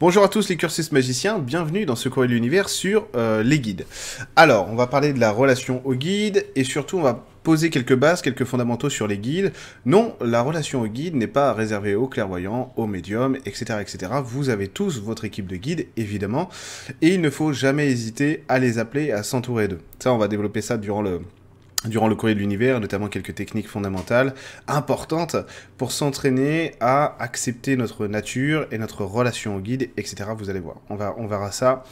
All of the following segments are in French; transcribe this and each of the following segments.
Bonjour à tous les cursus magiciens, bienvenue dans ce courrier de l'univers sur euh, les guides. Alors, on va parler de la relation au guide et surtout on va poser quelques bases, quelques fondamentaux sur les guides. Non, la relation au guide n'est pas réservée aux clairvoyants, aux médiums, etc., etc. Vous avez tous votre équipe de guides, évidemment, et il ne faut jamais hésiter à les appeler à s'entourer d'eux. Ça, on va développer ça durant le, durant le courrier de l'univers, notamment quelques techniques fondamentales importantes pour s'entraîner à accepter notre nature et notre relation au guide, etc. Vous allez voir, on, va, on verra ça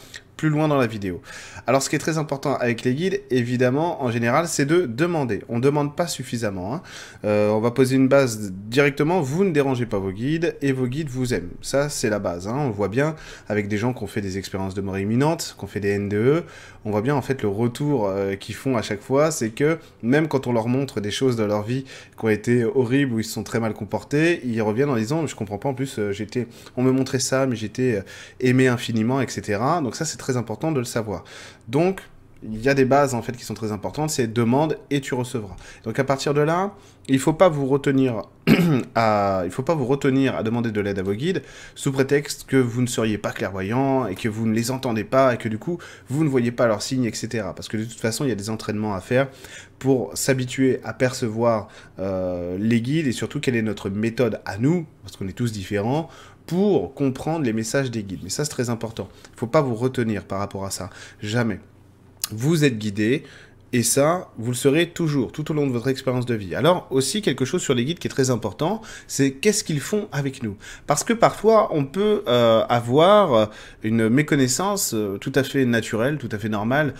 loin dans la vidéo. Alors ce qui est très important avec les guides, évidemment, en général, c'est de demander. On demande pas suffisamment. Hein. Euh, on va poser une base directement, vous ne dérangez pas vos guides, et vos guides vous aiment. Ça, c'est la base. Hein. On voit bien avec des gens qui ont fait des expériences de mort imminente, qu'on fait des NDE, on voit bien en fait le retour euh, qu'ils font à chaque fois, c'est que même quand on leur montre des choses de leur vie qui ont été horribles, où ils se sont très mal comportés, ils reviennent en disant, je comprends pas, en plus, euh, j'étais, on me montrait ça, mais j'étais aimé infiniment, etc. Donc ça, c'est très important de le savoir. Donc, il y a des bases en fait qui sont très importantes, c'est demande et tu recevras. Donc à partir de là, il faut pas vous retenir à il faut pas vous retenir à demander de l'aide à vos guides sous prétexte que vous ne seriez pas clairvoyant et que vous ne les entendez pas et que du coup vous ne voyez pas leurs signes etc. Parce que de toute façon il y a des entraînements à faire pour s'habituer à percevoir euh, les guides et surtout quelle est notre méthode à nous parce qu'on est tous différents pour comprendre les messages des guides. Mais ça, c'est très important. Il ne faut pas vous retenir par rapport à ça. Jamais. Vous êtes guidé, et ça, vous le serez toujours, tout au long de votre expérience de vie. Alors aussi, quelque chose sur les guides qui est très important, c'est qu'est-ce qu'ils font avec nous. Parce que parfois, on peut euh, avoir euh, une méconnaissance euh, tout à fait naturelle, tout à fait normale,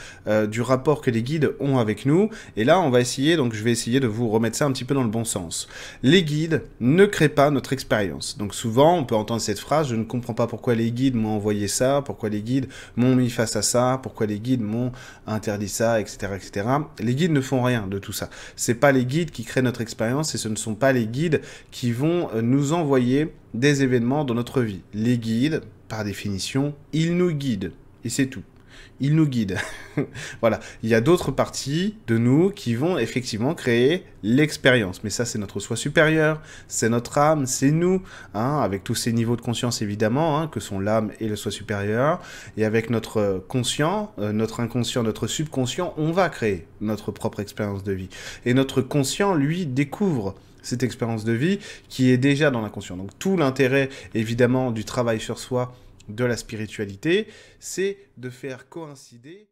du rapport que les guides ont avec nous. Et là, on va essayer, donc je vais essayer de vous remettre ça un petit peu dans le bon sens. Les guides ne créent pas notre expérience. Donc souvent, on peut entendre cette phrase, je ne comprends pas pourquoi les guides m'ont envoyé ça, pourquoi les guides m'ont mis face à ça, pourquoi les guides m'ont interdit ça, etc. etc. Les guides ne font rien de tout ça. C'est pas les guides qui créent notre expérience et ce ne sont pas les guides qui vont euh, nous envoyer des événements dans notre vie. Les guides, par définition, ils nous guident et c'est tout il nous guide. voilà, il y a d'autres parties de nous qui vont effectivement créer l'expérience. Mais ça, c'est notre soi supérieur, c'est notre âme, c'est nous, hein, avec tous ces niveaux de conscience évidemment, hein, que sont l'âme et le soi supérieur. Et avec notre euh, conscient, euh, notre inconscient, notre subconscient, on va créer notre propre expérience de vie. Et notre conscient, lui, découvre cette expérience de vie qui est déjà dans l'inconscient. Donc tout l'intérêt évidemment du travail sur soi, de la spiritualité, c'est de faire coïncider